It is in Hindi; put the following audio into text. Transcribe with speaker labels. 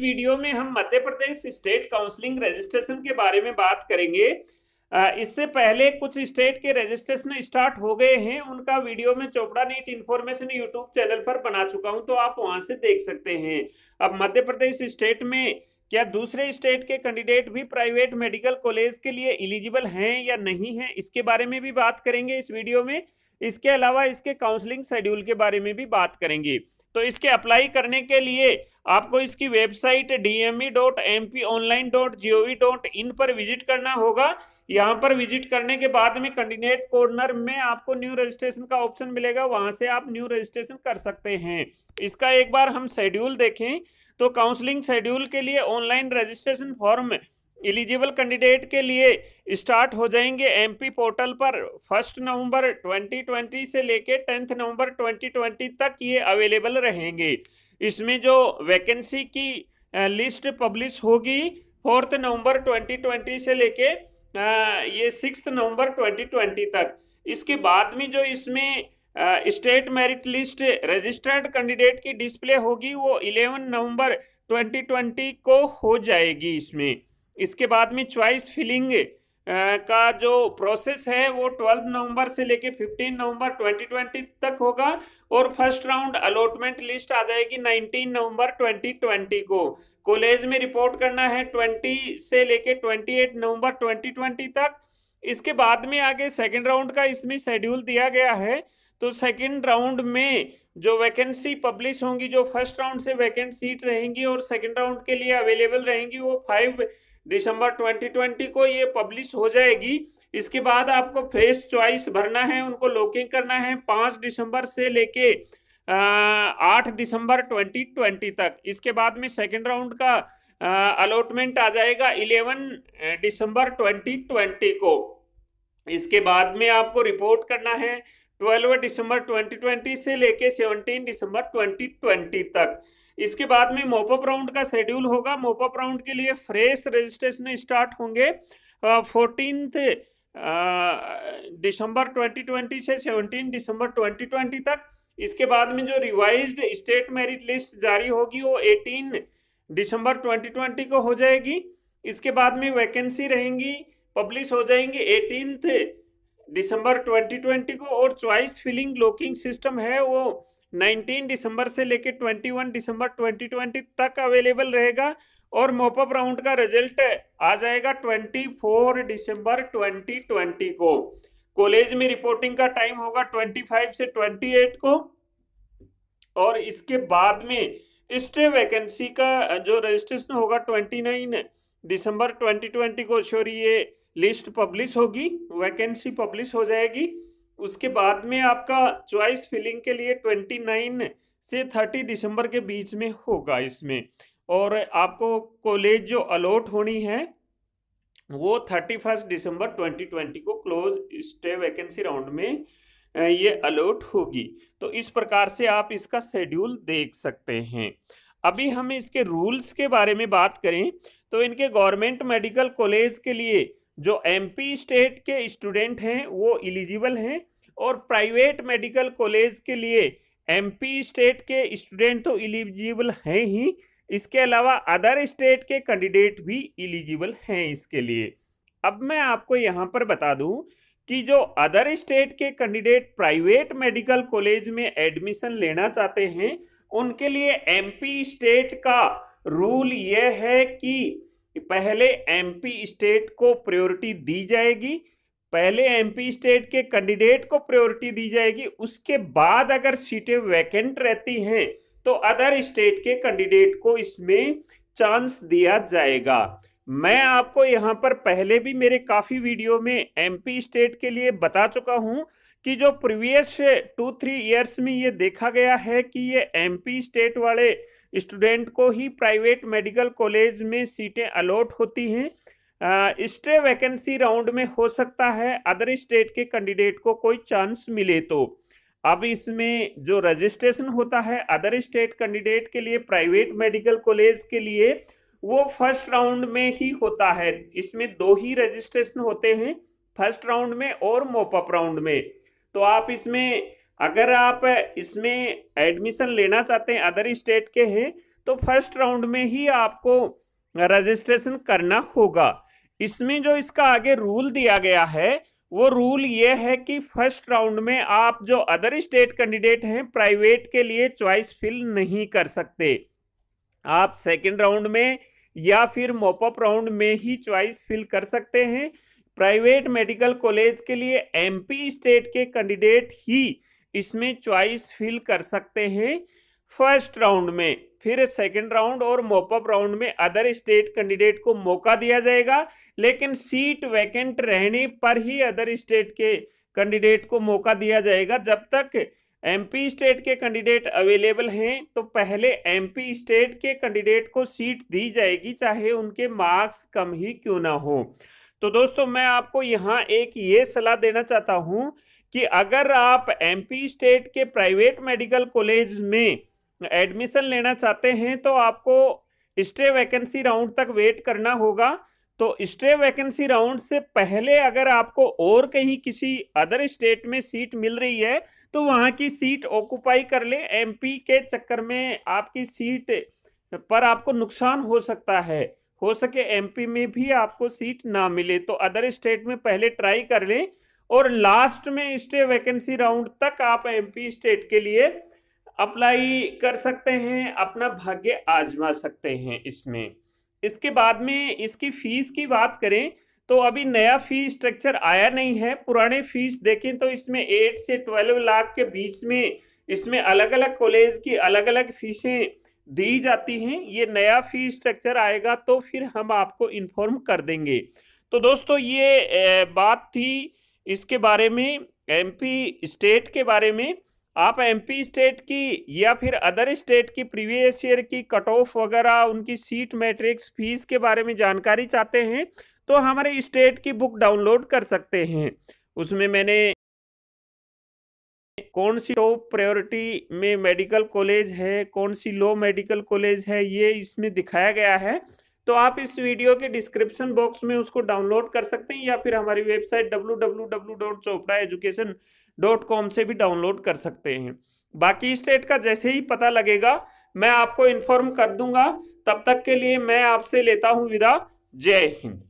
Speaker 1: वीडियो में हम Madhya Pradesh state counselling registration के बारे में बात करेंगे इससे पहले कुछ स्टेट के रजिस्ट्रेशन स्टार्ट हो गए हैं उनका वीडियो में Chopra NEET information YouTube channel पर बना चुका हूं तो आप वहां से देख सकते हैं अब मध्य प्रदेश स्टेट में क्या दूसरे स्टेट के कैंडिडेट भी प्राइवेट मेडिकल कॉलेज के लिए इलिजिबल हैं या नहीं है इसके बारे में भी बात करेंगे इस वीडियो में इसके अलावा इसके काउंसलिंग शेड्यूल के बारे में भी बात करेंगे तो इसके अप्लाई करने के लिए आपको इसकी website DME dot M P online dot G O V dot in पर विजिट करना होगा यहाँ पर विजिट करने के बाद में कैंडिडेट कॉर्नर में आपको न्यू रजिस्ट्रेशन का ऑप्शन मिलेगा वहाँ से आप न्यू रजिस्ट्रेशन कर सकते हैं इसका एक बार हम शेड्यूल देखें तो काउंसलिंग शेड्यूल के लिए online registration form eligible candidate के लिए स्टार्ट हो जाएंगे एमपी पोर्टल पर फर्स्ट नवंबर 2020 से लेके टेंथ नवंबर 2020 तक ये अवेलेबल रहेंगे इसमें जो वैकेंसी की लिस्ट पब्लिश होगी फोर्थ नवंबर 2020 से लेके ये सिक्स नवंबर 2020 तक इसके बाद में जो इसमें state merit list registered candidate की डिस्प्ले होगी वो 11 नवंबर 2020 को हो जाएगी इसमें इसके बाद में च्वाइस फिलिंग का जो प्रोसेस है वो ट्वेल्थ नवंबर से लेके 15 नवंबर 2020 तक होगा और फर्स्ट राउंड अलॉटमेंट लिस्ट आ जाएगी 19 नवंबर 2020 को कॉलेज में रिपोर्ट करना है 20 से लेके 28 नवंबर 2020 तक इसके बाद में आगे सेकंड राउंड का इसमें शेड्यूल दिया गया है तो सेकंड राउंड में जो वैकेंसी पब्लिश होंगी जो फर्स्ट राउंड से वैकेंट सीट रहेंगी और सेकेंड राउंड के लिए अवेलेबल रहेंगी वो फाइव दिसंबर 2020 को ये पब्लिश हो जाएगी इसके बाद आपको फ्रेश चॉइस भरना है उनको लॉकिंग करना है पाँच दिसंबर से लेके आठ दिसंबर 2020 तक इसके बाद में सेकेंड राउंड का अलॉटमेंट आ जाएगा इलेवन दिसंबर 2020 को इसके बाद में आपको रिपोर्ट करना है 12 दिसंबर 2020 से लेके 17 दिसंबर 2020 तक इसके बाद में मोपअप राउंड का शेड्यूल होगा मोपअप राउंड के लिए फ्रेश रजिस्ट्रेशन स्टार्ट होंगे फोर्टीन दिसंबर 2020 से 17 दिसंबर 2020 तक इसके बाद में जो रिवाइज्ड स्टेट मेरिट लिस्ट जारी होगी वो 18 दिसंबर 2020 को हो जाएगी इसके बाद में वैकेंसी रहेंगी पब्लिश हो जाएंगे एटीन दिसंबर 2020 को और चॉइस फिलिंग लॉकिंग सिस्टम है वो 19 दिसंबर से लेके 21 दिसंबर 2020 तक अवेलेबल रहेगा और मोपअप राउंड का रिजल्ट आ जाएगा 24 दिसंबर 2020 को कॉलेज में रिपोर्टिंग का टाइम होगा 25 से 28 को और इसके बाद में स्टे वैकेंसी का जो रजिस्ट्रेशन होगा 29 दिसंबर 2020 को श्योर ये लिस्ट पब्लिश होगी वैकेंसी पब्लिश हो जाएगी उसके बाद में आपका चॉइस फिलिंग के लिए 29 से 30 दिसंबर के बीच में होगा इसमें और आपको कॉलेज जो अलॉट होनी है वो 31 दिसंबर 2020 को क्लोज स्टे वैकेंसी राउंड में ये अलॉट होगी तो इस प्रकार से आप इसका शेड्यूल देख सकते हैं अभी हम इसके रूल्स के बारे में बात करें तो इनके गवर्नमेंट मेडिकल कॉलेज के लिए जो एमपी स्टेट के स्टूडेंट हैं वो एलिजिबल हैं और प्राइवेट मेडिकल कॉलेज के लिए एमपी स्टेट के स्टूडेंट तो एलिजिबल हैं ही इसके अलावा अदर स्टेट के कैंडिडेट भी एलिजिबल हैं इसके लिए अब मैं आपको यहाँ पर बता दूँ कि जो अदर स्टेट के कैंडिडेट प्राइवेट मेडिकल कॉलेज में एडमिशन लेना चाहते हैं उनके लिए एमपी स्टेट का रूल यह है कि पहले एमपी स्टेट को प्रायोरिटी दी जाएगी पहले एमपी स्टेट के कैंडिडेट को प्रायोरिटी दी जाएगी उसके बाद अगर सीटें वैकेंट रहती हैं तो अदर स्टेट के कैंडिडेट को इसमें चांस दिया जाएगा मैं आपको यहाँ पर पहले भी मेरे काफ़ी वीडियो में एमपी स्टेट के लिए बता चुका हूँ कि जो प्रीवियस टू थ्री इयर्स में ये देखा गया है कि ये एमपी स्टेट वाले स्टूडेंट को ही प्राइवेट मेडिकल कॉलेज में सीटें अलॉट होती हैं स्टे वैकेंसी राउंड में हो सकता है अदर स्टेट के कैंडिडेट को कोई चांस मिले तो अब इसमें जो रजिस्ट्रेशन होता है अदर स्टेट कैंडिडेट के लिए प्राइवेट मेडिकल कॉलेज के लिए वो फर्स्ट राउंड में ही होता है इसमें दो ही रजिस्ट्रेशन होते हैं फर्स्ट राउंड में और मोपअप राउंड में तो आप इसमें अगर आप इसमें एडमिशन लेना चाहते हैं अदर स्टेट के हैं तो फर्स्ट राउंड में ही आपको रजिस्ट्रेशन करना होगा इसमें जो इसका आगे रूल दिया गया है वो रूल ये है कि फर्स्ट राउंड में आप जो अदर स्टेट कैंडिडेट हैं प्राइवेट के लिए चॉइस फिल नहीं कर सकते आप सेकेंड राउंड में या फिर मोपअप राउंड में ही च्वाइस फिल कर सकते हैं प्राइवेट मेडिकल कॉलेज के लिए एमपी स्टेट के कैंडिडेट ही इसमें च्वाइस फिल कर सकते हैं फर्स्ट राउंड में फिर सेकंड राउंड और मोपअप राउंड में अदर स्टेट कैंडिडेट को मौका दिया जाएगा लेकिन सीट वैकेंट रहने पर ही अदर स्टेट के कैंडिडेट को मौका दिया जाएगा जब तक एमपी स्टेट के कैंडिडेट अवेलेबल हैं तो पहले एमपी स्टेट के कैंडिडेट को सीट दी जाएगी चाहे उनके मार्क्स कम ही क्यों ना हो तो दोस्तों मैं आपको यहाँ एक ये सलाह देना चाहता हूँ कि अगर आप एमपी स्टेट के प्राइवेट मेडिकल कॉलेज में एडमिशन लेना चाहते हैं तो आपको स्टे वैकेंसी राउंड तक वेट करना होगा तो स्टे वैकेंसी राउंड से पहले अगर आपको और कहीं किसी अदर स्टेट में सीट मिल रही है तो वहाँ की सीट ऑक्यूपाई कर ले एमपी के चक्कर में आपकी सीट पर आपको नुकसान हो सकता है हो सके एमपी में भी आपको सीट ना मिले तो अदर स्टेट में पहले ट्राई कर लें और लास्ट में स्टे वैकेंसी राउंड तक आप एमपी स्टेट के लिए अप्लाई कर सकते हैं अपना भाग्य आजमा सकते हैं इसमें इसके बाद में इसकी फ़ीस की बात करें तो अभी नया फ़ी स्ट्रक्चर आया नहीं है पुराने फ़ीस देखें तो इसमें एट से ट्वेल्व लाख के बीच में इसमें अलग अलग कॉलेज की अलग अलग फ़ीसें दी जाती हैं ये नया फ़ी स्ट्रक्चर आएगा तो फिर हम आपको इन्फॉर्म कर देंगे तो दोस्तों ये बात थी इसके बारे में एमपी स्टेट के बारे में आप एमपी स्टेट की या फिर अदर स्टेट की प्रीवियस ईयर की कट ऑफ वगैरह उनकी सीट मैट्रिक्स फीस के बारे में जानकारी चाहते हैं तो हमारे स्टेट की बुक डाउनलोड कर सकते हैं उसमें मैंने कौन सी टॉप प्रायोरिटी में मेडिकल कॉलेज है कौन सी लो मेडिकल कॉलेज है ये इसमें दिखाया गया है तो आप इस वीडियो के डिस्क्रिप्शन बॉक्स में उसको डाउनलोड कर सकते हैं या फिर हमारी वेबसाइट डब्ल्यू से भी डाउनलोड कर सकते हैं बाकी स्टेट का जैसे ही पता लगेगा मैं आपको इन्फॉर्म कर दूंगा तब तक के लिए मैं आपसे लेता हूं विदा जय हिंद